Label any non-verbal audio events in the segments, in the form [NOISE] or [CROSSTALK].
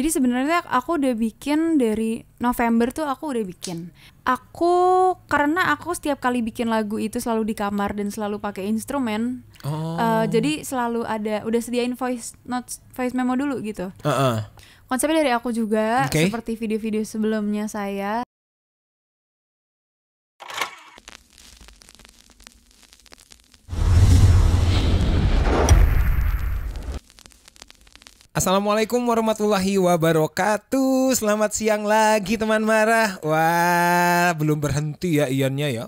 Jadi sebenarnya aku udah bikin dari November tuh aku udah bikin. Aku karena aku setiap kali bikin lagu itu selalu di kamar dan selalu pakai instrumen. Oh. Uh, jadi selalu ada udah sediain voice notes voice memo dulu gitu. Uh -uh. Konsepnya dari aku juga okay. seperti video-video sebelumnya saya. Assalamualaikum warahmatullahi wabarakatuh. Selamat siang lagi teman marah. Wah, belum berhenti ya Iannya ya.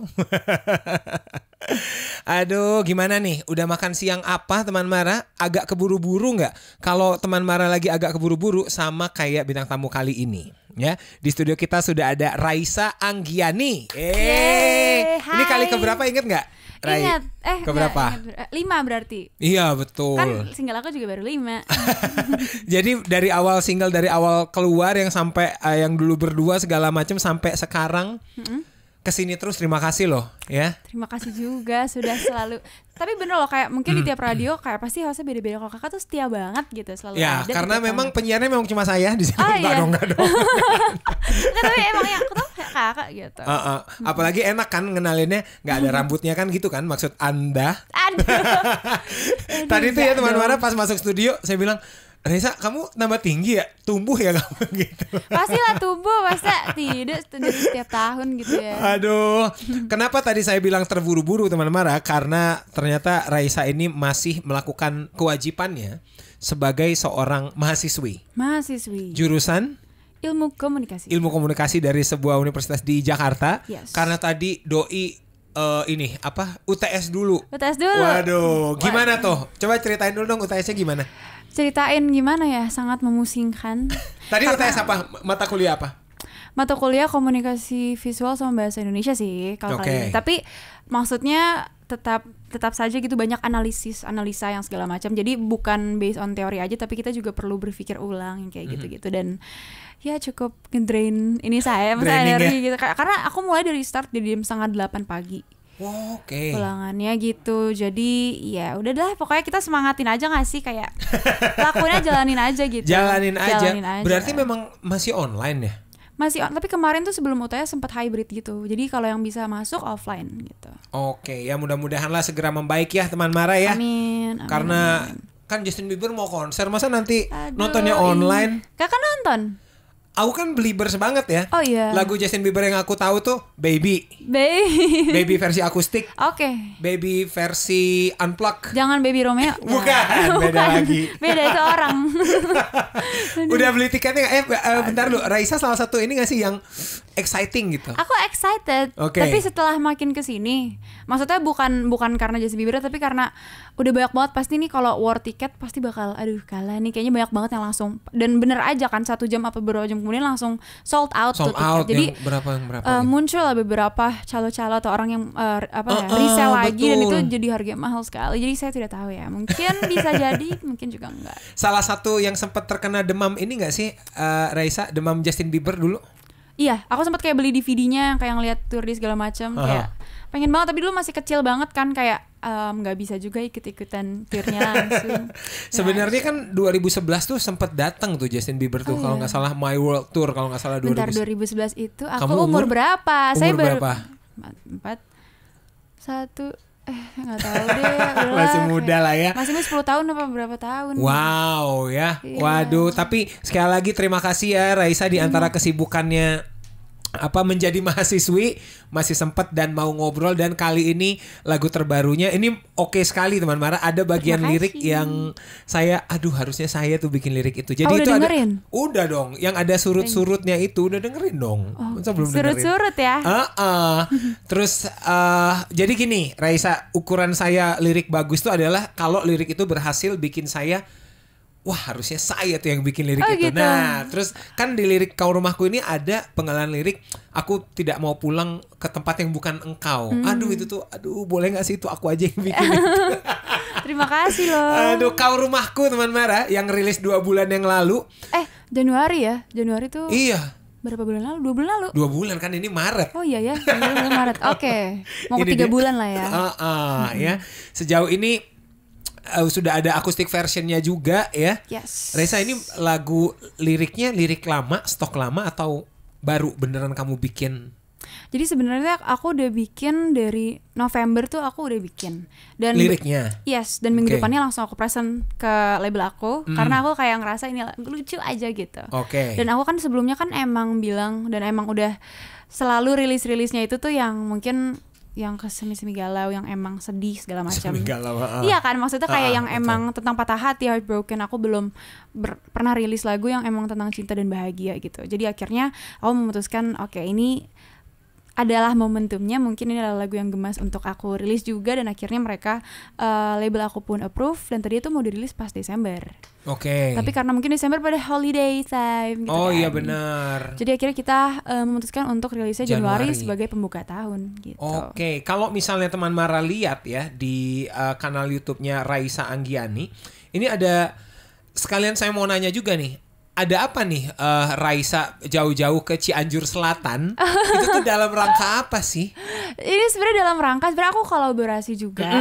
[LAUGHS] Aduh, gimana nih? Udah makan siang apa teman marah? Agak keburu-buru nggak? Kalau teman marah lagi agak keburu-buru sama kayak bintang tamu kali ini. Ya, di studio kita sudah ada Raisa Anggiani. Eh, ini kali keberapa inget nggak? Rai. Ingat, eh ke Ingat, eh, lima berarti. Iya betul. Kan single aku juga baru lima. [LAUGHS] Jadi dari awal single dari awal keluar yang sampai uh, yang dulu berdua segala macam sampai sekarang. Mm -hmm kesini terus terima kasih loh ya terima kasih juga sudah selalu tapi bener loh kayak mungkin di hmm. tiap radio kayak pasti hostnya beda-beda kalau kakak tuh setia banget gitu selalu ya ada karena gitu kan. memang banget. penyiarnya memang cuma saya di sini oh, iya. dong nggak dong [LAUGHS] tapi emang ya aku tuh kakak gitu uh, uh. apalagi enak kan ngenalinnya nggak ada rambutnya kan gitu kan maksud anda aduh. aduh, [LAUGHS] tadi tuh ya teman-teman pas masuk studio saya bilang Reza, kamu nambah tinggi ya? Tumbuh ya kamu [LAUGHS] gitu? Pastilah tumbuh, masa tidak setiap tahun gitu ya. Aduh, [LAUGHS] kenapa tadi saya bilang terburu-buru teman-teman? Ah, karena ternyata Raisa ini masih melakukan kewajibannya sebagai seorang mahasiswi. Mahasiswi. Jurusan? Ilmu komunikasi. Ilmu komunikasi dari sebuah universitas di Jakarta. Yes. Karena tadi doi uh, ini apa UTS dulu. UTS dulu. Waduh, gimana Waduh. tuh? Coba ceritain dulu dong UTSnya gimana? ceritain gimana ya sangat memusingkan. [LAUGHS] Tadi tanya siapa Mata kuliah apa? Mata kuliah komunikasi visual sama bahasa Indonesia sih kalau okay. kali ini. Tapi maksudnya tetap tetap saja gitu banyak analisis analisa yang segala macam jadi bukan based on teori aja tapi kita juga perlu berpikir ulang kayak mm-hmm. gitu gitu dan ya cukup ngedrain ini saya misalnya energi ya? gitu karena aku mulai dari start di jam setengah delapan pagi Oh, Oke. Okay. Pulangannya gitu. Jadi ya deh pokoknya kita semangatin aja gak sih kayak lakunya jalanin aja gitu. Jalanin aja. Jalanin aja. Berarti memang masih online ya? Masih on, tapi kemarin tuh sebelum UTS sempat hybrid gitu. Jadi kalau yang bisa masuk offline gitu. Oke, okay, ya mudah-mudahan lah segera membaik ya teman Mara ya. Amin. amin Karena kan Justin Bieber mau konser, masa nanti Aduh, nontonnya online? Kakak nonton? aku kan Beliebers banget ya. Oh iya. Lagu Justin Bieber yang aku tahu tuh Baby. Baby. baby versi akustik. Oke. Okay. Baby versi unplugged. Jangan Baby Romeo. [LAUGHS] Bukan, beda bukan. lagi. Beda itu orang. [LAUGHS] Udah beli tiketnya eh, eh bentar lu. Raisa salah satu ini gak sih yang exciting gitu. Aku excited. Okay. Tapi setelah makin ke sini, maksudnya bukan bukan karena Justin Bieber tapi karena udah banyak banget pasti nih kalau war ticket pasti bakal aduh kalah nih kayaknya banyak banget yang langsung dan bener aja kan satu jam apa berapa jam kemudian langsung sold out sold tuh out Jadi yang berapa yang berapa? Uh, gitu. muncul beberapa calo-calo atau orang yang uh, apa uh, ya, uh, lagi betul. lagi dan itu jadi harga mahal sekali. Jadi saya tidak tahu ya. Mungkin bisa [LAUGHS] jadi, mungkin juga enggak. Salah satu yang sempat terkena demam ini enggak sih uh, Raisa, demam Justin Bieber dulu? Iya, aku sempat kayak beli DVD-nya yang kayak ngeliat tour di segala macam uh-huh. kayak pengen banget tapi dulu masih kecil banget kan kayak mmm, nggak um, bisa juga ikut-ikutan tournya [LAUGHS] langsung. Ya Sebenarnya kan 2011 kan tuh sempat datang tuh Justin Bieber tuh oh, kalau iya. nggak iya. salah My World Tour kalau nggak salah 2011. Bentar 2011 itu aku Kamu umur, umur berapa? Umur Saya ber berapa? Empat satu eh gak tahu deh ya, [LAUGHS] masih muda lah ya masih sepuluh tahun apa berapa tahun wow ya Iya. waduh tapi sekali lagi terima kasih ya Raisa di iya. antara kesibukannya apa menjadi mahasiswi masih sempat dan mau ngobrol dan kali ini lagu terbarunya ini oke okay sekali teman Mara ada bagian lirik yang saya aduh harusnya saya tuh bikin lirik itu jadi oh, itu udah ada udah dong yang ada surut-surutnya itu udah dengerin dong oh, belum surut-surut ya uh -uh. [LAUGHS] terus uh, jadi gini Raisa ukuran saya lirik bagus itu adalah kalau lirik itu berhasil bikin saya wah harusnya saya tuh yang bikin lirik oh, itu. Gitu. Nah, terus kan di lirik Kau Rumahku ini ada pengalaman lirik aku tidak mau pulang ke tempat yang bukan engkau. Hmm. Aduh itu tuh, aduh boleh nggak sih itu aku aja yang bikin [LAUGHS] itu. Terima kasih loh. Aduh Kau Rumahku teman Mara ya, yang rilis dua bulan yang lalu. Eh Januari ya, Januari tuh. Iya. Berapa bulan lalu? Dua bulan lalu. Dua bulan kan ini Maret. Oh iya ya, bulan Maret. Oke, okay. [LAUGHS] mau ini tiga dia, bulan lah ya. Uh, uh, ya. Sejauh ini uh, sudah ada akustik versionnya juga ya. Yes. Reza ini lagu liriknya lirik lama, stok lama atau baru beneran kamu bikin? Jadi sebenarnya aku udah bikin dari November tuh aku udah bikin dan liriknya. Yes, dan minggu okay. depannya langsung aku present ke label aku mm. karena aku kayak ngerasa ini lucu aja gitu. Oke. Okay. Dan aku kan sebelumnya kan emang bilang dan emang udah selalu rilis-rilisnya itu tuh yang mungkin yang ke semi semi galau yang emang sedih segala macam uh, iya kan maksudnya kayak uh, yang betul. emang tentang patah hati heartbroken aku belum ber pernah rilis lagu yang emang tentang cinta dan bahagia gitu jadi akhirnya aku memutuskan oke okay, ini adalah momentumnya mungkin ini adalah lagu yang gemas untuk aku rilis juga dan akhirnya mereka uh, label aku pun approve dan tadi itu mau dirilis pas Desember. Oke. Okay. Tapi karena mungkin Desember pada holiday time. Gitu oh iya, kan. iya benar. Jadi akhirnya kita uh, memutuskan untuk rilisnya Januari, Januari sebagai pembuka tahun. Gitu. Oke, okay. kalau misalnya teman Mara lihat ya di uh, kanal YouTube-nya Raisa Anggiani, ini ada sekalian saya mau nanya juga nih ada apa nih uh, Raisa jauh-jauh ke Cianjur Selatan [LAUGHS] itu tuh dalam rangka apa sih? Ini sebenarnya dalam rangka sebenarnya aku kolaborasi juga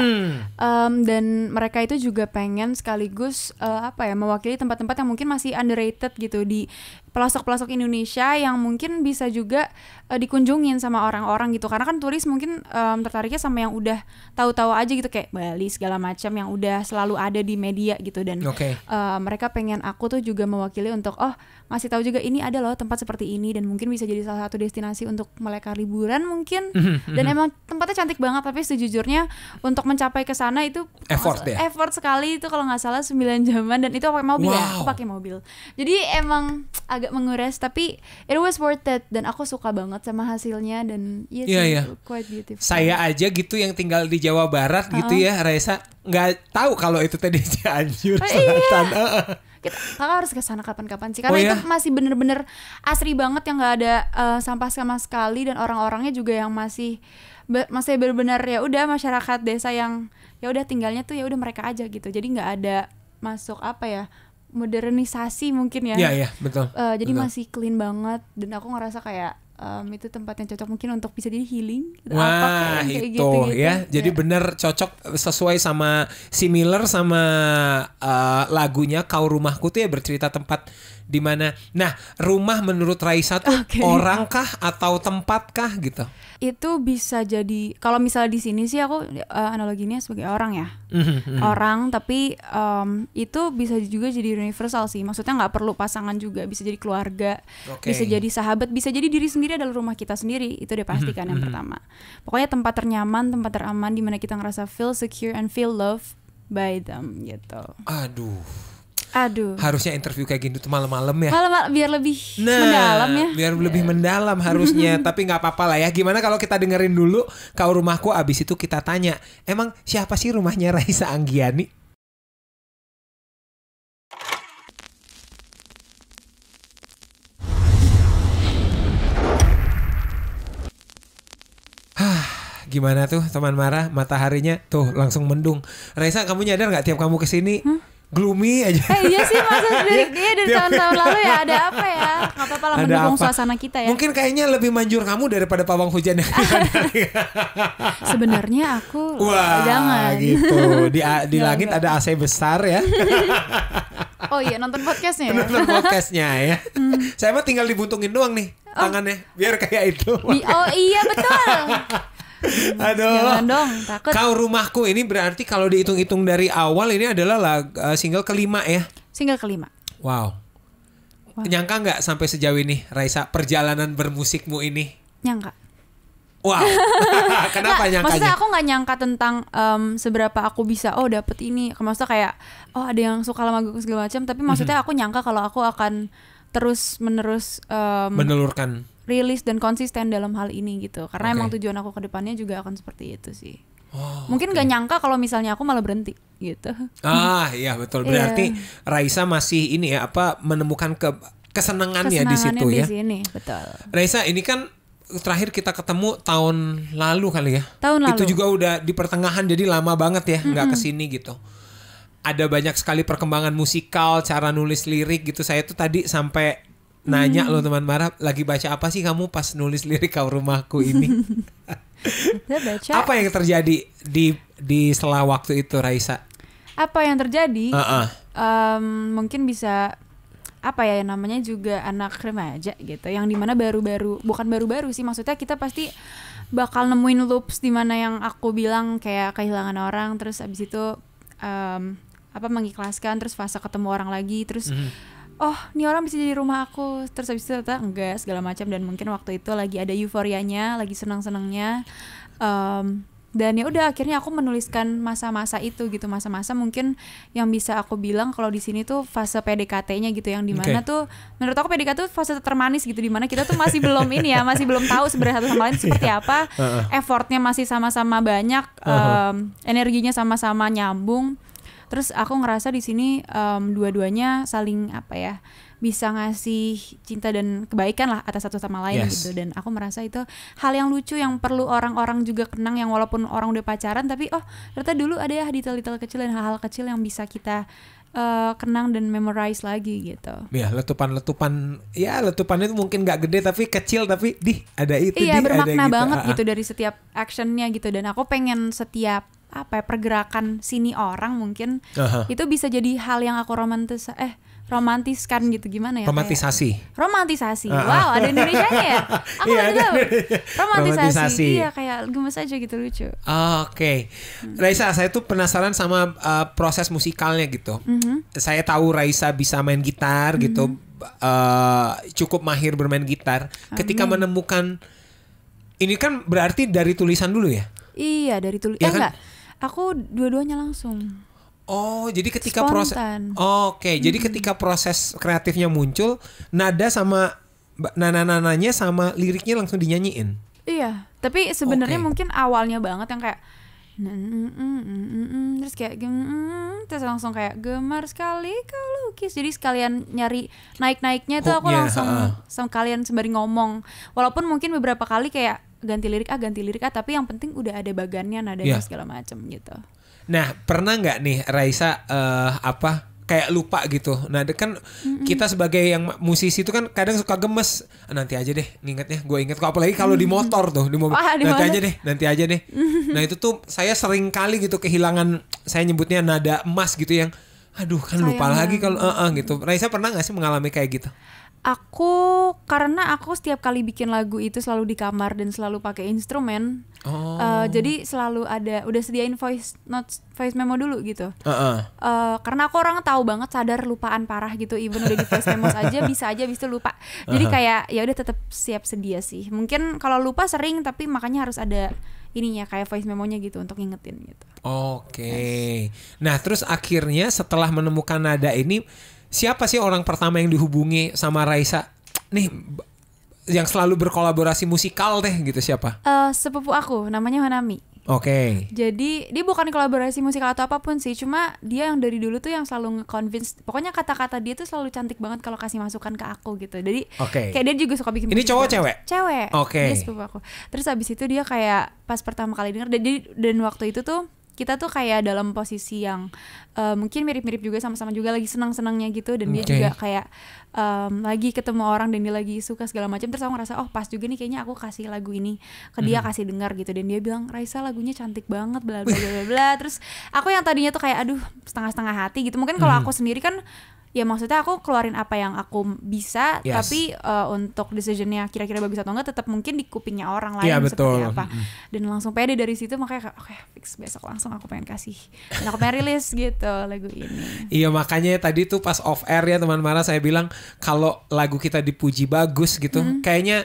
um, dan mereka itu juga pengen sekaligus uh, apa ya mewakili tempat-tempat yang mungkin masih underrated gitu di pelosok-pelosok Indonesia yang mungkin bisa juga uh, dikunjungin sama orang-orang gitu karena kan turis mungkin um, tertariknya sama yang udah tahu-tahu aja gitu kayak Bali segala macam yang udah selalu ada di media gitu dan okay. uh, eh, mereka pengen aku tuh juga mewakili untuk oh ngasih tahu juga ini ada loh tempat seperti ini dan mungkin bisa jadi salah satu destinasi untuk mereka liburan mungkin [LAUGHS] mhm, dan mhm. emang tempatnya cantik banget tapi sejujurnya untuk mencapai ke sana itu effort ya effort sekali itu kalau nggak salah 9 jaman dan itu pakai mobil wow. ya aku pakai mobil jadi emang agak menguras tapi it was worth it dan aku suka banget sama hasilnya dan yes, iya iya, yeah, yeah. quite beautiful saya aja gitu yang tinggal di Jawa Barat uh -huh. gitu ya Raisa nggak tahu kalau itu tadi Cianjur [LAUGHS] oh, selatan iya kita kakak harus ke sana kapan-kapan sih karena oh, iya? itu masih bener-bener asri banget yang nggak ada uh, sampah sama sekali dan orang-orangnya juga yang masih be masih benar-benar ya udah masyarakat desa yang ya udah tinggalnya tuh ya udah mereka aja gitu jadi nggak ada masuk apa ya modernisasi mungkin ya. ya, ya betul. Uh, jadi betul. masih clean banget dan aku ngerasa kayak um, itu tempat yang cocok mungkin untuk bisa jadi healing gitu. Wah, apa kayak, itu gitu, gitu. ya. ya. Jadi iya. bener benar cocok sesuai sama similar sama uh, lagunya Kau Rumahku tuh ya bercerita tempat di mana. Nah, rumah menurut Raisa tuh okay. orangkah atau tempatkah gitu? itu bisa jadi kalau misalnya di sini sih aku uh, analoginya sebagai orang ya mm-hmm. orang tapi um, itu bisa juga jadi universal sih maksudnya nggak perlu pasangan juga bisa jadi keluarga okay. bisa jadi sahabat bisa jadi diri sendiri adalah rumah kita sendiri itu udah pasti kan yang mm-hmm. pertama pokoknya tempat ternyaman tempat teraman dimana kita ngerasa feel secure and feel love by them gitu aduh Aduh. Harusnya interview kayak gitu tuh malam-malam ya. Malam-malam biar lebih nah, mendalam ya. Biar lebih mendalam iya. harusnya, [LAUGHS] tapi nggak apa-apa lah ya. Gimana kalau kita dengerin dulu kau rumahku abis itu kita tanya, emang siapa sih rumahnya Raisa Anggiani? gimana tuh teman marah mataharinya tuh langsung mendung Raisa kamu nyadar nggak tiap kamu kesini hmm? gloomy aja. Eh iya sih masa [LAUGHS] dari dia iya, dari tahun-tahun lalu ya ada apa ya? Gak apa-apa lah mendukung apa. suasana kita ya. Mungkin kayaknya lebih manjur kamu daripada pawang hujan yang [LAUGHS] Sebenarnya aku Wah, jangan. gitu. Di di langit ada AC besar ya. [LAUGHS] oh iya nonton podcastnya ya. Nonton podcastnya ya. Hmm. Saya mah tinggal dibuntungin doang nih oh. tangannya biar kayak itu. oh iya betul. [LAUGHS] Aduh. Jangan dong, takut. Kau rumahku ini berarti kalau dihitung-hitung dari awal ini adalah lag, eh, single kelima ya? Single kelima. Wow. wow. Nyangka nggak sampai sejauh ini, Raisa, perjalanan bermusikmu ini? Nyangka. Wow. [LAUGHS] [LAUGHS] Kenapa nah, nyangkanya? Maksudnya aku nggak nyangka tentang um, seberapa aku bisa oh dapet ini. Maksudnya kayak oh ada yang suka lagu segala macam. Tapi maksudnya mm -hmm. aku nyangka kalau aku akan terus menerus um, menelurkan rilis dan konsisten dalam hal ini gitu karena okay. emang tujuan aku kedepannya juga akan seperti itu sih oh, mungkin okay. gak nyangka kalau misalnya aku malah berhenti gitu ah iya betul berarti yeah. Raisa masih ini ya apa menemukan ke kesenangannya, di situ ya di sini betul Raisa ini kan terakhir kita ketemu tahun lalu kali ya tahun lalu itu juga udah di pertengahan jadi lama banget ya nggak mm -hmm. kesini gitu ada banyak sekali perkembangan musikal, cara nulis lirik gitu. Saya tuh tadi sampai nanya hmm. lo teman marah lagi baca apa sih kamu pas nulis lirik kau rumahku ini [LAUGHS] baca. apa yang terjadi di di setelah waktu itu Raisa apa yang terjadi uh -uh. Um, mungkin bisa apa ya namanya juga anak remaja gitu yang dimana baru-baru bukan baru-baru sih maksudnya kita pasti bakal nemuin loops mana yang aku bilang kayak kehilangan orang terus abis itu um, apa mengikhlaskan terus fase ketemu orang lagi terus mm oh ini orang bisa jadi rumah aku terus habis itu ternyata enggak segala macam dan mungkin waktu itu lagi ada euforianya lagi senang senangnya um, dan ya udah akhirnya aku menuliskan masa-masa itu gitu masa-masa mungkin yang bisa aku bilang kalau di sini tuh fase PDKT-nya gitu yang dimana okay. tuh menurut aku PDKT tuh fase termanis gitu di mana kita tuh masih belum ini ya masih belum tahu sebenarnya satu sama lain [LAUGHS] seperti iya. apa uh -uh. effortnya masih sama-sama banyak uh -huh. energinya sama-sama nyambung terus aku ngerasa di sini um, dua-duanya saling apa ya bisa ngasih cinta dan kebaikan lah atas satu sama lain yes. gitu dan aku merasa itu hal yang lucu yang perlu orang-orang juga kenang yang walaupun orang udah pacaran tapi oh ternyata dulu ada ya detail-detail kecil dan hal-hal kecil yang bisa kita uh, kenang dan memorize lagi gitu. Ya letupan-letupan, ya letupannya itu mungkin nggak gede tapi kecil tapi di ada itu. Iya di, bermakna ada gitu. banget gitu. gitu dari setiap actionnya gitu dan aku pengen setiap apa ya pergerakan sini orang mungkin uh -huh. itu bisa jadi hal yang aku romantis eh romantiskan gitu gimana ya? Romantisasi. Kayak, romantisasi. Uh, uh. Wow, ada Indonesia ya? [LAUGHS] Aku iya, ada. [LAUGHS] Romantisasi. romantisasi. Iya, kayak gemes aja gitu lucu. Oke. Okay. Hmm. Raisa, saya tuh penasaran sama uh, proses musikalnya gitu. Mm -hmm. Saya tahu Raisa bisa main gitar mm -hmm. gitu. Uh, cukup mahir bermain gitar. Amin. Ketika menemukan ini kan berarti dari tulisan dulu ya? Iya, dari tulisan. Ya eh, kan? Aku dua-duanya langsung. Oh, jadi ketika proses Oke, okay. jadi ketika proses kreatifnya muncul, nada sama nana-nananya sama liriknya langsung dinyanyiin. Iya, tapi sebenarnya okay. mungkin awalnya banget yang kayak terus kayak terus langsung kayak gemar sekali kalau lukis jadi sekalian nyari naik naiknya itu aku langsung sama kalian sembari ngomong walaupun mungkin beberapa kali kayak ganti lirik ah ganti lirik ah tapi yang penting udah ada bagannya nada yeah. segala macam gitu Nah, pernah nggak nih Raisa uh, apa kayak lupa gitu. Nah, kan mm-hmm. kita sebagai yang musisi itu kan kadang suka gemes. Ah, nanti aja deh, ngingetnya. Gue inget kok apalagi kalau di motor tuh, di mobil. Oh, nanti aja deh, nanti aja deh. Nah, itu tuh saya sering kali gitu kehilangan saya nyebutnya nada emas gitu yang aduh kan Sayang lupa lagi kalau uh, uh, gitu. Raisa pernah nggak sih mengalami kayak gitu? aku karena aku setiap kali bikin lagu itu selalu di kamar dan selalu pakai instrumen oh. uh, jadi selalu ada udah sediain voice not, voice memo dulu gitu uh -uh. Uh, karena aku orang tahu banget sadar lupaan parah gitu even udah di voice memo [LAUGHS] aja bisa aja bisa lupa jadi uh -huh. kayak ya udah tetap siap sedia sih mungkin kalau lupa sering tapi makanya harus ada ininya kayak voice memonya gitu untuk ngingetin gitu oke okay. nah terus akhirnya setelah menemukan nada ini siapa sih orang pertama yang dihubungi sama Raisa? Nih yang selalu berkolaborasi musikal deh gitu siapa? Uh, sepupu aku namanya Hanami. Oke. Okay. Jadi dia bukan kolaborasi musikal atau apapun sih, cuma dia yang dari dulu tuh yang selalu nge-convince. Pokoknya kata-kata dia tuh selalu cantik banget kalau kasih masukan ke aku gitu. Jadi okay. kayak dia juga suka bikin Ini cowok cewek? Cewek. Oke. Okay. sepupu aku. Terus abis itu dia kayak pas pertama kali denger dan waktu itu tuh kita tuh kayak dalam posisi yang uh, mungkin mirip-mirip juga sama-sama juga lagi senang-senangnya gitu dan okay. dia juga kayak um, lagi ketemu orang dan dia lagi suka segala macam terus aku ngerasa oh pas juga nih kayaknya aku kasih lagu ini ke dia mm. kasih dengar gitu dan dia bilang Raisa lagunya cantik banget bla bla bla bla terus aku yang tadinya tuh kayak aduh setengah-setengah hati gitu mungkin kalau mm. aku sendiri kan ya maksudnya aku keluarin apa yang aku bisa yes. tapi uh, untuk decisionnya kira-kira bagus atau enggak tetap mungkin di kupingnya orang iya, lain yeah, betul. seperti apa dan langsung pede dari situ makanya oke okay, fix besok langsung aku pengen kasih dan aku pengen rilis gitu lagu ini iya makanya tadi tuh pas off air ya teman teman saya bilang kalau lagu kita dipuji bagus gitu mm-hmm. kayaknya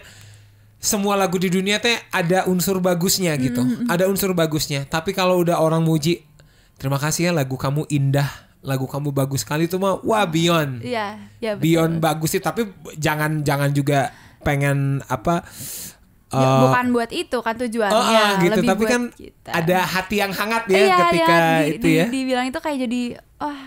semua lagu di dunia teh ada unsur bagusnya gitu. Mm -hmm. Ada unsur bagusnya. Tapi kalau udah orang muji, terima kasih ya lagu kamu indah lagu kamu bagus sekali tuh mah wah ah. beyond. Iya, ya, Beyond bagus sih tapi jangan jangan juga pengen apa Ya, uh, bukan buat itu kan tujuannya uh, uh, gitu lebih tapi buat kan kita. ada hati yang hangat ya iya, ketika iya, di, itu ya. di, ya dibilang itu kayak jadi wah oh,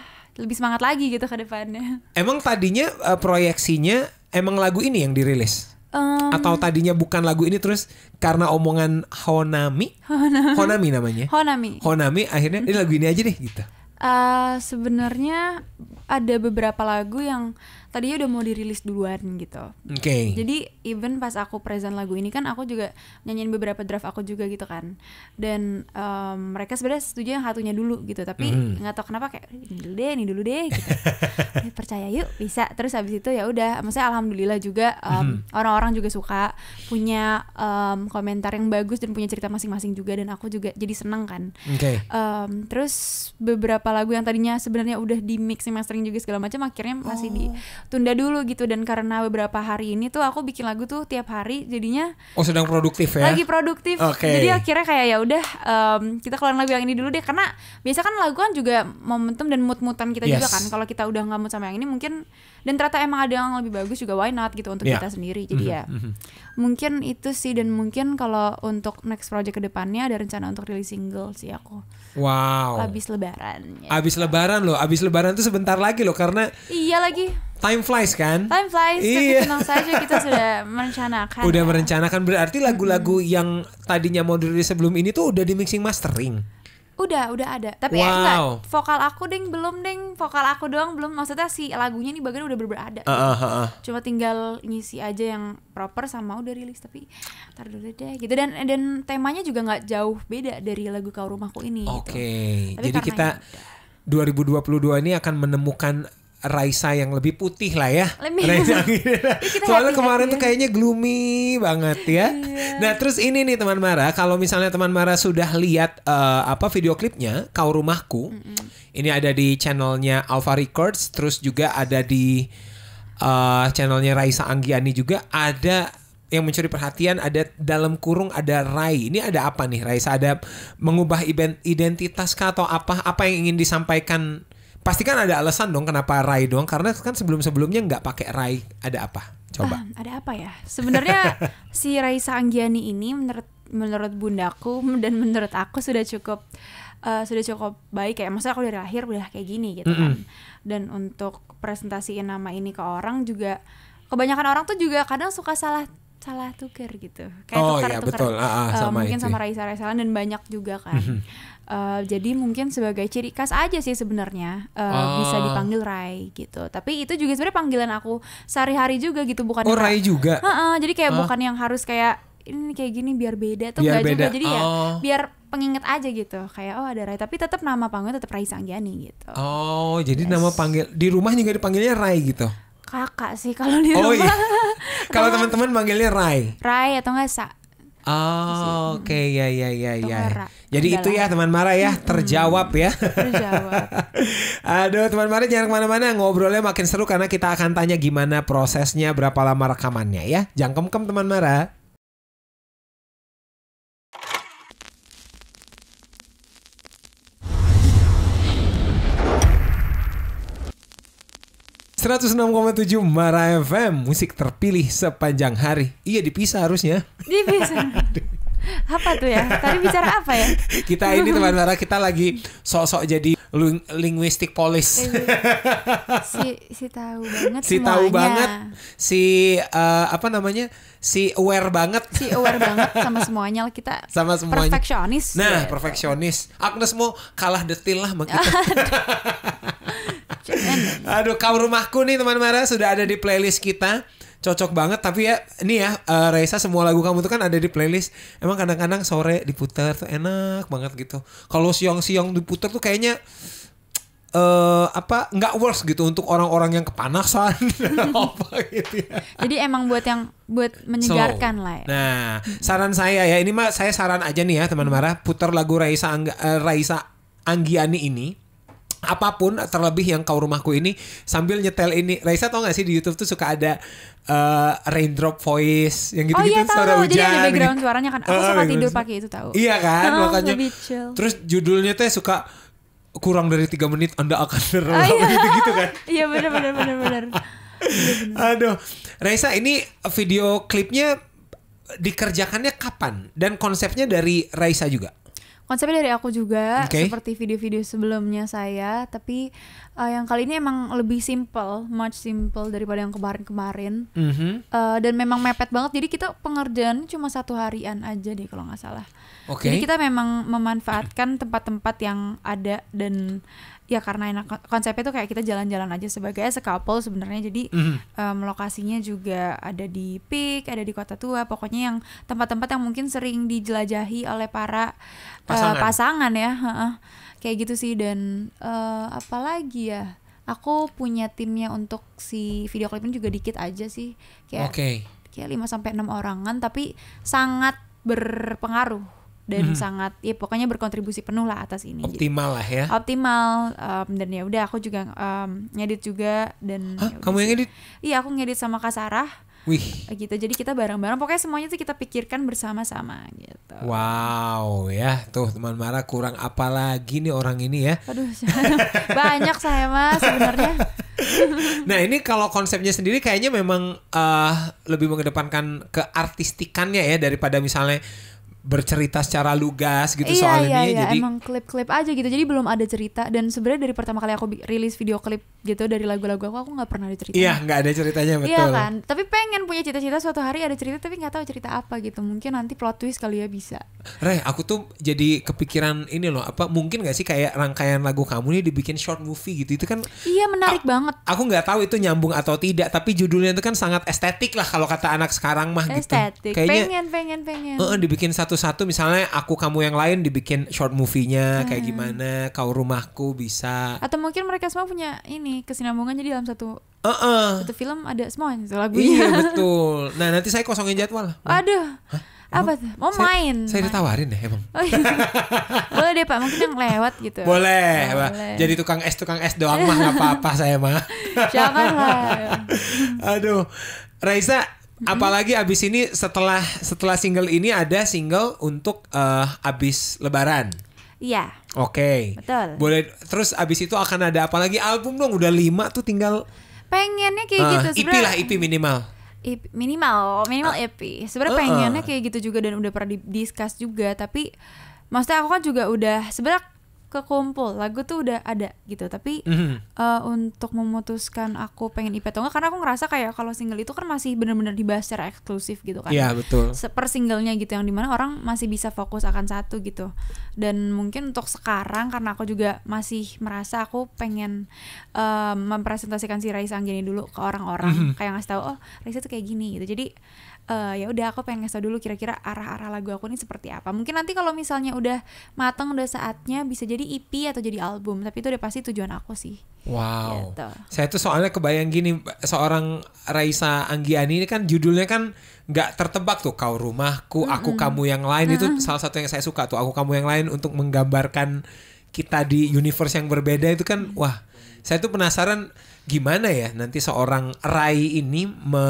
lebih semangat lagi gitu ke depannya emang tadinya uh, proyeksinya emang lagu ini yang dirilis Um, atau tadinya bukan lagu ini terus karena omongan Honami Honami, Honami namanya Honami Honami akhirnya ini lagu ini aja deh gitu Uh, Sebenarnya ada beberapa lagu yang tadinya udah mau dirilis duluan gitu. Oke. Okay. Jadi even pas aku present lagu ini kan aku juga nyanyiin beberapa draft aku juga gitu kan. Dan um, mereka sebenarnya setuju yang satunya dulu gitu, tapi mm-hmm. nggak mm. Gak tahu kenapa kayak ini dulu deh, ini dulu deh gitu. [LAUGHS] Eh, percaya yuk bisa. Terus habis itu ya udah, maksudnya alhamdulillah juga um, mm. orang-orang juga suka punya um, komentar yang bagus dan punya cerita masing-masing juga dan aku juga jadi seneng kan. Oke. Okay. Um, terus beberapa lagu yang tadinya sebenarnya udah di mixing mastering touring juga segala macam akhirnya masih oh. ditunda dulu gitu dan karena beberapa hari ini tuh aku bikin lagu tuh tiap hari jadinya oh sedang produktif ya lagi produktif okay. jadi akhirnya kayak ya udah um, kita keluar lagu yang ini dulu deh karena biasa kan lagu kan juga momentum dan mood mutan kita yes. juga kan kalau kita udah nggak mood sama yang ini mungkin dan ternyata emang ada yang lebih bagus juga why not gitu untuk yeah. kita sendiri jadi mm -hmm. ya mm -hmm. mungkin itu sih dan mungkin kalau untuk next project kedepannya ada rencana untuk rilis single sih aku Wow. Abis lebaran. Ya. Abis lebaran loh, abis lebaran tuh sebentar lagi loh karena Iya lagi. Time flies kan? Time flies, iya. tapi tenang saja [LAUGHS] kita sudah merencanakan. Udah ya. merencanakan berarti lagu-lagu yang tadinya mau dirilis sebelum ini tuh udah di mixing mastering. Udah, udah ada. Tapi wow. ya, enggak, vokal aku ding belum ding vokal aku doang belum. Maksudnya si lagunya nih bagian udah berber -ber ada. Uh, uh, uh, uh. Cuma tinggal ngisi aja yang proper sama udah rilis tapi entar dulu deh gitu dan dan temanya juga nggak jauh beda dari lagu Kau Rumahku ini. Gitu. Oke. Okay. Gitu. Jadi kita ya, 2022 ini akan menemukan Raisa yang lebih putih lah ya. Lebih. Raisa. [LAUGHS] Soalnya kemarin tuh ya. kayaknya gloomy banget ya. Yeah. Nah terus ini nih teman Mara, kalau misalnya teman Mara sudah lihat uh, apa video klipnya Kau Rumahku, mm -mm. ini ada di channelnya Alpha Records, terus juga ada di uh, channelnya Raisa Anggiani juga ada yang mencuri perhatian ada dalam kurung ada Rai. Ini ada apa nih Raisa? Ada mengubah identitas kah atau apa? Apa yang ingin disampaikan? Pasti kan ada alasan dong kenapa Rai doang karena kan sebelum-sebelumnya nggak pakai Rai ada apa? Coba. uh, ada apa ya? Sebenarnya [LAUGHS] si Raisa Anggiani ini menurut menurut bundaku dan menurut aku sudah cukup uh, sudah cukup baik kayak maksudnya aku dari akhir udah kayak gini gitu mm -hmm. kan. Dan untuk presentasiin nama ini ke orang juga kebanyakan orang tuh juga kadang suka salah salah tuker gitu kayak oh, tukar ya, tukar betul. Ah, uh, sama mungkin itu. sama Raisa ya. Raisa dan banyak juga kan mm -hmm. Uh, jadi mungkin sebagai ciri khas aja sih sebenarnya uh, oh. bisa ah. dipanggil Rai gitu. Tapi itu juga sebenarnya panggilan aku sehari-hari juga gitu bukan Oh, Rai juga. Uh -uh, jadi kayak uh. bukan yang harus kayak ini kayak gini biar beda tuh biar beda. juga. Jadi ya, oh. ya biar penginget aja gitu. Kayak oh ada Rai, tapi tetap nama panggilan tetap Rai Sanggiani gitu. Oh, jadi yes. nama panggil di rumah juga dipanggilnya Rai gitu kakak sih kalau di oh, rumah. Oh, iya. [LAUGHS] kalau teman-teman manggilnya Rai. Rai atau enggak Sa Oh, gitu. oke ya ya ya ya. Jadi itu ya teman Mara ya terjawab ya. Terjawab. [LAUGHS] Aduh teman Mara jangan kemana-mana ngobrolnya makin seru karena kita akan tanya gimana prosesnya berapa lama rekamannya ya. Jangan kem-kem teman Mara. 106,7 Mara FM Musik terpilih sepanjang hari Iya dipisah harusnya Dipisah [LAUGHS] Apa tuh ya? Tadi bicara apa ya? [LAUGHS] kita ini teman Mara kita lagi sosok jadi ling polis. polish eh, [LAUGHS] Si, si tahu banget Si semuanya. tahu banget Si uh, apa namanya? Si aware banget Si aware banget sama semuanya lah kita Sama semuanya Perfeksionis Nah perfeksionis Agnes mau kalah detil lah sama kita Jangan. Aduh, kau rumahku nih teman-teman sudah ada di playlist kita cocok banget tapi ya ini ya uh, Raisa semua lagu kamu tuh kan ada di playlist emang kadang-kadang sore diputar tuh enak banget gitu kalau siang-siang diputar tuh kayaknya uh, apa nggak worth gitu untuk orang-orang yang kepanasan [LAUGHS] [LAUGHS] apa gitu ya. jadi emang buat yang buat menyegarkan so, lah ya. nah saran saya ya ini mah saya saran aja nih ya teman-teman ya. putar lagu Raisa Angga, uh, Raisa Anggiani ini apapun terlebih yang kau rumahku ini sambil nyetel ini Raisa tau gak sih di YouTube tuh suka ada uh, raindrop voice yang gitu-gitu oh, iya, suara tahu. hujan jadi ada gitu. background gitu. suaranya kan aku uh, suka eh, tidur gitu. pakai itu tahu iya kan oh, makanya terus judulnya tuh suka kurang dari tiga menit anda akan terlalu oh, iya. gitu gitu kan [LAUGHS] iya benar benar benar benar [LAUGHS] aduh Raisa ini video klipnya dikerjakannya kapan dan konsepnya dari Raisa juga konsepnya dari aku juga okay. seperti video-video sebelumnya saya tapi uh, yang kali ini emang lebih simple, much simple daripada yang kemarin-kemarin. Mm -hmm. uh, dan memang mepet banget, jadi kita pengerjaan cuma satu harian aja deh kalau nggak salah. Okay. Jadi kita memang memanfaatkan tempat-tempat yang ada dan ya karena enak konsepnya tuh kayak kita jalan-jalan aja sebagai sekapel sebenarnya jadi mm. um, lokasinya juga ada di Pik ada di Kota Tua pokoknya yang tempat-tempat yang mungkin sering dijelajahi oleh para eh, pasangan, uh, pasangan ya uh -uh kayak gitu sih dan uh, apalagi ya aku punya timnya untuk si video klip juga dikit aja sih kayak okay. kayak lima sampai enam orangan tapi sangat berpengaruh dan hmm. sangat ya pokoknya berkontribusi penuh lah atas ini optimal lah ya optimal um, dan ya udah aku juga um, ngedit juga dan Hah, ya kamu yang ngedit iya aku ngedit sama Kak Sarah Wih. Eh, gitu. Jadi kita bareng-bareng pokoknya semuanya tuh kita pikirkan bersama-sama gitu. Wow, ya. Tuh teman Mara kurang apa lagi nih orang ini ya. Aduh, [LAUGHS] banyak saya Mas sebenarnya. [LAUGHS] nah, ini kalau konsepnya sendiri kayaknya memang uh, lebih mengedepankan keartistikannya ya daripada misalnya bercerita secara lugas gitu iya, soal iya, ini iya, jadi emang klip-klip aja gitu jadi belum ada cerita dan sebenarnya dari pertama kali aku rilis video klip gitu dari lagu-lagu aku aku nggak pernah ada cerita iya nggak ada ceritanya iya betul iya kan tapi pengen punya cita-cita suatu hari ada cerita tapi nggak tahu cerita apa gitu mungkin nanti plot twist kali ya bisa Reh aku tuh jadi kepikiran ini loh apa mungkin nggak sih kayak rangkaian lagu kamu ini dibikin short movie gitu itu kan iya menarik banget aku nggak tahu itu nyambung atau tidak tapi judulnya itu kan sangat estetik lah kalau kata anak sekarang mah estetik. gitu estetik pengen pengen pengen uh, dibikin satu satu-satu misalnya aku kamu yang lain dibikin short movie-nya hmm. kayak gimana, kau rumahku bisa. Atau mungkin mereka semua punya ini kesinambungannya di dalam satu uh -uh. satu film ada semua lagunya. Iya [LAUGHS] betul. Nah nanti saya kosongin jadwal. Aduh. Hah? Apa tuh? Mau saya, main. Saya ditawarin deh emang. Oh, iya. boleh deh Pak, mungkin yang lewat gitu. Boleh, oh, boleh. Jadi tukang es tukang es doang mah nggak apa-apa saya mah. Jangan lah. [LAUGHS] Aduh. Raisa, Mm-hmm. Apalagi abis ini setelah setelah single ini ada single untuk uh, abis Lebaran. Iya. Oke. Okay. Betul. Boleh. Terus abis itu akan ada apalagi Album dong udah lima tuh tinggal. Pengennya kayak uh, gitu. ipi lah ipi minimal. IP, minimal minimal uh, ah. EP. Sebenarnya uh, pengennya kayak gitu juga dan udah pernah di discuss juga tapi maksudnya aku kan juga udah sebenarnya kekumpul lagu tuh udah ada gitu tapi mm -hmm. uh, untuk memutuskan aku pengen IP atau enggak karena aku ngerasa kayak kalau single itu kan masih benar-benar dibahas secara eksklusif gitu kan ya yeah, betul per singlenya gitu yang dimana orang masih bisa fokus akan satu gitu dan mungkin untuk sekarang karena aku juga masih merasa aku pengen uh, mempresentasikan si Raisa Anggini dulu ke orang-orang mm -hmm. kayak ngasih tahu oh Raisa tuh kayak gini gitu jadi uh, ya udah aku pengen ngasih dulu kira-kira arah-arah lagu aku ini seperti apa. Mungkin nanti kalau misalnya udah mateng udah saatnya bisa jadi EP atau jadi album, tapi itu udah pasti tujuan aku sih. Wow. Gitu. Saya tuh soalnya kebayang gini seorang Raisa Anggiani ini kan judulnya kan nggak tertebak tuh kau rumahku, mm -mm. aku kamu yang lain mm -mm. itu salah satu yang saya suka tuh aku kamu yang lain untuk menggambarkan kita di universe yang berbeda itu kan mm. wah saya tuh penasaran gimana ya nanti seorang Rai ini me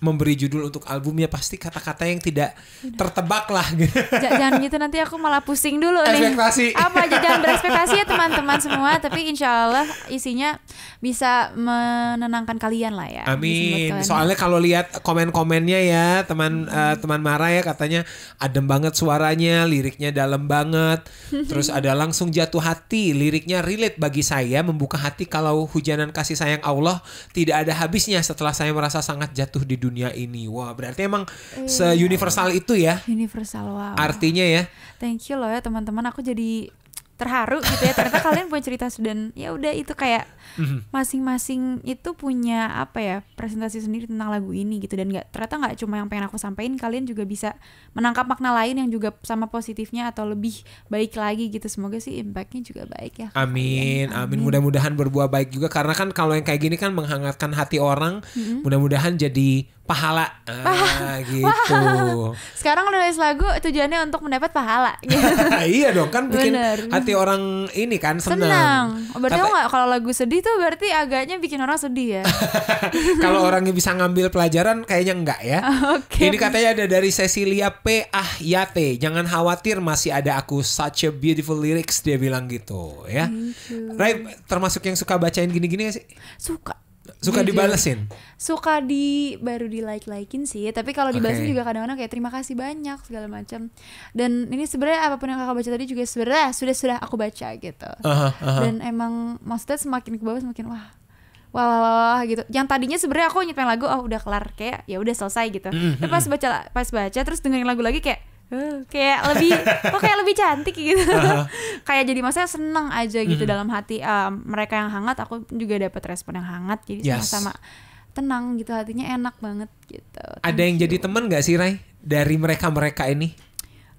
memberi judul untuk albumnya pasti kata-kata yang tidak tertebak lah gitu. [LAUGHS] jangan gitu nanti aku malah pusing dulu nih. ekspektasi. Apa aja jangan berespektasi ya teman-teman semua, tapi insya Allah isinya bisa menenangkan kalian lah ya. Amin. Soalnya kalau lihat komen-komennya ya teman hmm. uh, teman marah ya katanya adem banget suaranya, liriknya dalam banget. [LAUGHS] Terus ada langsung jatuh hati, liriknya relate bagi saya membuka hati kalau hujanan kasih sayang Allah tidak ada habisnya setelah saya merasa sangat jatuh di dunia ini. Wah, berarti emang eh, se-universal itu ya. Universal, wow. Artinya ya. Thank you loh ya teman-teman, aku jadi terharu gitu ya. Ternyata kalian punya cerita dan ya udah itu kayak mhm. masing-masing itu punya apa ya, presentasi sendiri tentang lagu ini gitu dan nggak ternyata nggak cuma yang pengen aku sampaikan, kalian juga bisa menangkap makna lain yang juga sama positifnya atau lebih baik lagi gitu. Semoga sih impactnya juga baik ya. Amin, amin. amin. Mudah-mudahan berbuah baik juga karena kan kalau yang kayak gini kan menghangatkan hati orang. Mm -hmm. Mudah-mudahan jadi pahala ah, pahala. gitu. pahala. Sekarang nulis lagu tujuannya untuk mendapat pahala. [LAUGHS] iya dong kan bikin Bener. hati orang ini kan senang. senang. Oh, berarti Kata... kalau lagu sedih tuh berarti agaknya bikin orang sedih ya. [LAUGHS] kalau orangnya bisa ngambil pelajaran kayaknya enggak ya. [LAUGHS] okay. Ini katanya ada dari Cecilia P. Ah, Yate Jangan khawatir masih ada aku such a beautiful lyrics dia bilang gitu ya. Rai termasuk yang suka bacain gini-gini gak sih? Suka suka jujur. dibalesin suka di baru di like likein sih tapi kalau dibalesin juga kadang-kadang kayak terima kasih banyak segala macam dan ini sebenarnya apapun yang kakak baca tadi juga sebenarnya sudah sudah aku baca gitu uh -huh, uh -huh. dan emang maksudnya semakin ke bawah semakin wah Wah, wah, wah, wah gitu. Yang tadinya sebenarnya aku nyetel lagu, oh udah kelar kayak ya udah selesai gitu. Mm -hmm. Tapi pas mm-hmm. baca pas baca terus dengerin lagu lagi kayak Uh, kayak lebih [LAUGHS] kok kayak lebih cantik gitu uh-huh. kayak jadi maksudnya seneng aja gitu mm. dalam hati um, mereka yang hangat aku juga dapat respon yang hangat jadi yes. sama-sama tenang gitu hatinya enak banget gitu Thank ada yang you. jadi temen gak sih Rai dari mereka mereka ini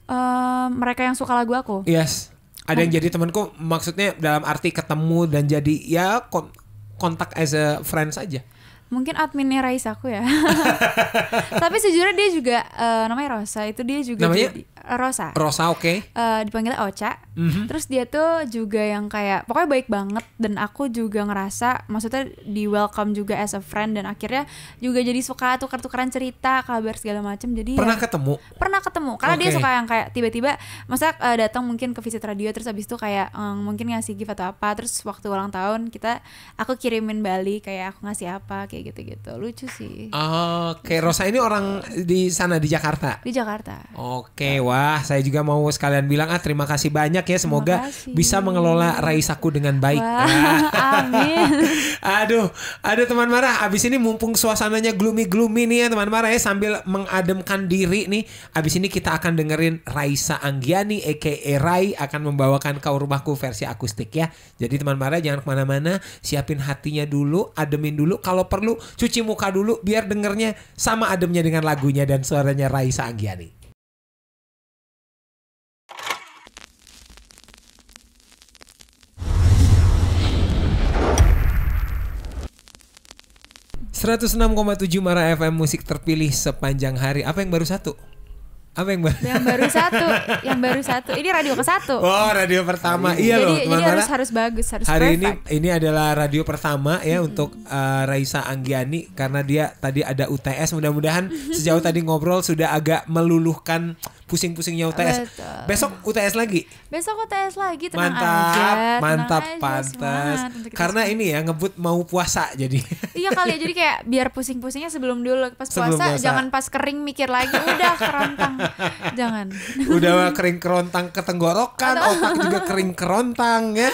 uh, mereka yang suka lagu aku yes ada yang jadi temanku maksudnya dalam arti ketemu dan jadi ya kontak as a friend saja mungkin adminnya rais aku ya [LAUGHS] tapi sejujurnya dia juga uh, namanya Rosa itu dia juga namanya jadi, eh, Rosa Rosa oke okay. uh, eh, dipanggil Ocha mm-hmm. terus dia tuh juga yang kayak pokoknya baik banget dan aku juga ngerasa maksudnya di welcome juga as a friend dan akhirnya juga jadi suka tukar tukaran cerita kabar segala macam jadi pernah ya, ketemu pernah ketemu karena okay. dia suka yang kayak tiba-tiba masa uh, datang mungkin ke visit radio terus abis itu kayak um, mungkin ngasih gift atau apa terus waktu ulang tahun kita aku kirimin Bali kayak aku ngasih apa kayak kayak gitu-gitu lucu sih oke oh, okay, Rosa ini orang di sana di Jakarta di Jakarta oke okay, wah saya juga mau sekalian bilang ah terima kasih banyak ya semoga bisa mengelola Raisaku dengan baik wah, amin [LAUGHS] aduh ada teman marah abis ini mumpung suasananya gloomy gloomy nih ya teman marah ya sambil mengademkan diri nih abis ini kita akan dengerin Raisa Anggiani aka Rai akan membawakan kau rumahku versi akustik ya jadi teman marah jangan kemana-mana siapin hatinya dulu ademin dulu kalau perlu lu cuci muka dulu biar dengernya sama ademnya dengan lagunya dan suaranya Raisa Anggiani. tujuh Mara FM musik terpilih sepanjang hari. Apa yang baru satu? apa yang baru? Yang baru satu, yang baru satu. Ini radio ke satu. Oh, radio pertama. Iya jadi, loh. Jadi harus harus bagus, harus Hari perfect. ini ini adalah radio pertama ya mm -hmm. untuk uh, Raisa Anggiani karena dia tadi ada UTS. Mudah-mudahan sejauh tadi ngobrol sudah agak meluluhkan pusing-pusingnya UTS. Betul. Besok UTS lagi. Besok UTS lagi tenang mantap, aja. mantap, pantas. Karena ini ya ngebut mau puasa jadi. iya kali ya jadi kayak biar pusing-pusingnya sebelum dulu pas sebelum puasa, puasa jangan pas kering mikir lagi udah kerontang. jangan. Udah kering kerontang ke tenggorokan, otak juga kering kerontang ya.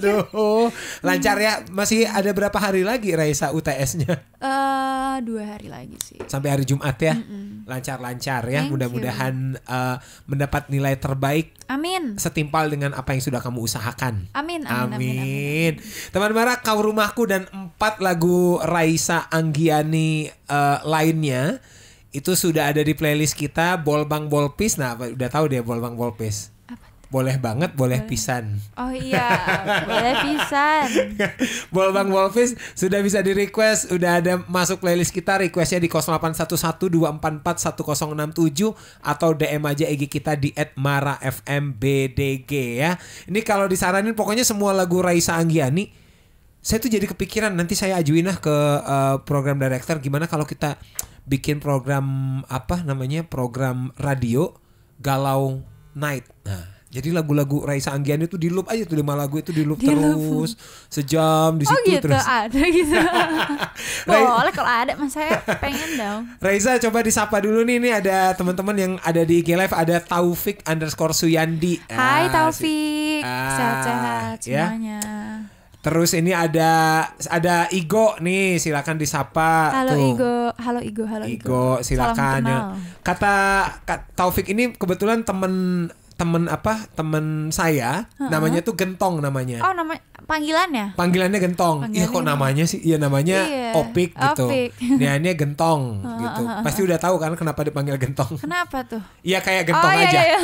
Aduh, hmm. lancar ya. Masih ada berapa hari lagi Raisa UTS-nya? Eh, uh, dua hari lagi sih. Sampai hari Jumat ya. Lancar-lancar ya, mudah-mudahan uh, mendapat nilai terbaik. Amin. Setimpal dengan apa yang sudah kamu usahakan. Amin. Amin. teman Teman kau rumahku dan empat lagu Raisa Anggiani uh, lainnya itu sudah ada di playlist kita Bolbang Bolpis. Nah, udah tahu deh Bolbang Bolpis boleh banget boleh, pisan oh iya [LAUGHS] boleh pisan bang Wolfis sudah bisa di request udah ada masuk playlist kita requestnya di tujuh atau DM aja IG kita di @marafmbdg ya ini kalau disaranin pokoknya semua lagu Raisa Anggiani saya tuh jadi kepikiran nanti saya ajuin lah ke uh, program director gimana kalau kita bikin program apa namanya program radio galau night nah jadi lagu-lagu Raisa Anggiani itu di loop aja tuh lima lagu itu di loop terus sejam di oh situ oh gitu, terus. ada gitu. [LAUGHS] Boleh kalau ada mas saya pengen dong. [LAUGHS] Raisa coba disapa dulu nih ini ada teman-teman yang ada di IG Live ada Taufik underscore Suyandi. Hai ah, Taufik, ah, sehat-sehat si, ya. ah, semuanya. Ya. Terus ini ada ada Igo nih, silakan disapa. Halo tuh. Igo, halo Igo, halo Igo. Igo, silakan. Salam Kata Taufik ini kebetulan temen temen apa temen saya uh-huh. namanya tuh Gentong namanya. Oh nama panggilannya? Panggilannya Gentong. Iya kok namanya sih? Iya namanya iya. Opik gitu. Opik. [LAUGHS] ini Gentong uh-huh. gitu. Pasti udah tahu kan kenapa dipanggil Gentong? Kenapa tuh? Iya kayak Gentong oh, iya, aja. Iya, iya.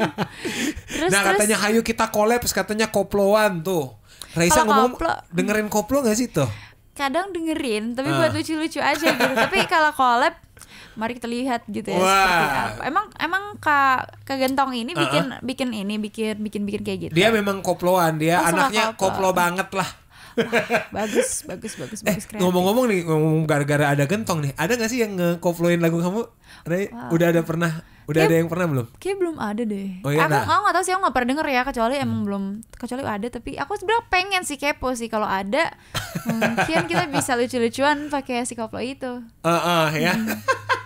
[LAUGHS] terus, nah terus. katanya Hayu kita kolaps katanya koploan tuh. Raisa Kalo ngomong koplo. dengerin koplo gak sih tuh? Kadang dengerin tapi uh. buat lucu-lucu aja gitu. tapi [LAUGHS] kalau kolab mari kita lihat gitu ya apa. Emang emang Kak Kagentong ini bikin uh -uh. bikin ini bikin bikin bikin kayak gitu. Dia memang koploan, dia oh, anaknya koplo. koplo banget lah. Wah, bagus, bagus, [LAUGHS] bagus, bagus. Eh, ngomong-ngomong nih, ngomong gara-gara ada gentong nih, ada nggak sih yang ngekoploin lagu kamu? Udah ada pernah? Udah kayak, ada yang pernah belum? Kayak belum ada deh. Oh, iya, aku nah. tahu sih, aku nggak pernah denger ya, kecuali hmm. emang belum, kecuali ada. Tapi aku sebenarnya pengen sih kepo sih kalau ada, [LAUGHS] mungkin kita bisa lucu-lucuan pakai si koplo itu. Uh, uh, ya. Hmm. [LAUGHS]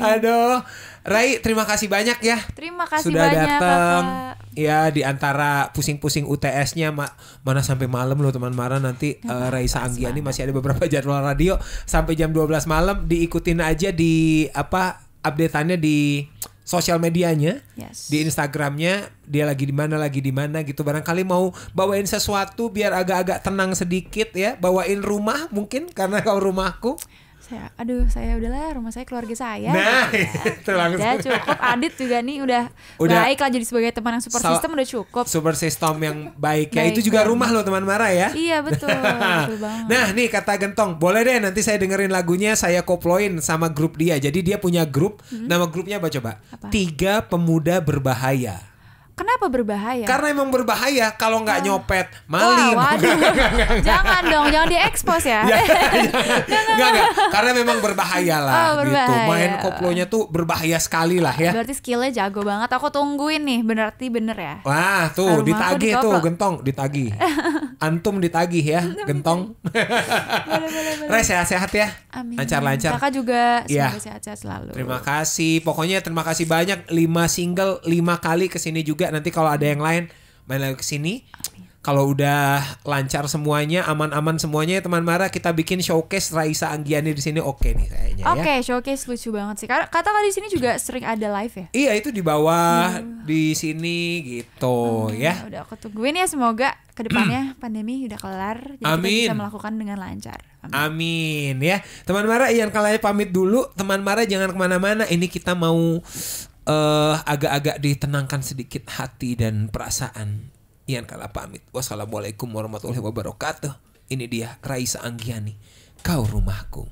Aduh, Rai, terima kasih banyak ya. Terima kasih Sudah banyak. Sudah datang. Ya, di antara pusing-pusing UTS-nya ma mana sampai malam loh teman Mara nanti uh, eh, Raisa Anggiani masih ada beberapa [LAUGHS] jadwal radio sampai jam 12 malam diikutin aja di apa updateannya di sosial medianya, yes. di Instagramnya, dia lagi di mana lagi di mana gitu. Barangkali mau bawain sesuatu biar agak-agak tenang sedikit ya, bawain rumah mungkin karena kau rumahku saya aduh saya udahlah rumah saya keluarga saya nah ya. ya [LAUGHS] cukup Adit juga nih udah, udah baik lah jadi sebagai teman yang super so, system udah cukup super system yang baik ya baik, itu juga rumah loh teman marah ya iya betul, [LAUGHS] betul banget. nah nih kata Gentong boleh deh nanti saya dengerin lagunya saya koploin sama grup dia jadi dia punya grup hmm. nama grupnya apa coba tiga pemuda berbahaya Kenapa berbahaya? Karena emang berbahaya kalau nggak ah. nyopet, maling. Wah, waduh. [LAUGHS] jangan dong, jangan diekspos ya. jangan. [LAUGHS] Ya, enggak. Ya. [LAUGHS] Karena memang berbahaya lah oh, gitu. berbahaya. gitu. Main koplonya tuh berbahaya sekali lah ya. Berarti skillnya jago banget. Aku tungguin nih, berarti bener ya. Wah, tuh ditagi tuh gentong, ditagi antum ditagih ya, gentong. [LAUGHS] boleh, boleh, boleh. Ray sehat-sehat ya. Amin. Lancar-lancar. Kakak juga ya. sehat-sehat selalu. Terima kasih. Pokoknya terima kasih banyak 5 single 5 kali kesini juga. Nanti kalau ada yang lain main lagi kesini kalau udah lancar semuanya, aman-aman semuanya ya teman Mara, kita bikin showcase Raisa Anggiani di sini oke okay nih kayaknya ya. Oke, showcase lucu banget sih. Karena kata di sini juga sering ada live ya. Iya, itu di bawah, hmm. di sini gitu hmm, ya. Udah aku tungguin ya semoga kedepannya [CLEARS THROAT] pandemi udah kelar jadi Amin. kita bisa melakukan dengan lancar. Amin. Amin ya. Teman Mara, Ian kalian pamit dulu. Teman Mara jangan kemana-mana. Ini kita mau uh, agak-agak ditenangkan sedikit hati dan perasaan Ian kala pamit. Wassalamualaikum warahmatullahi wabarakatuh. Ini dia Raisa Anggiani. Kau rumahku.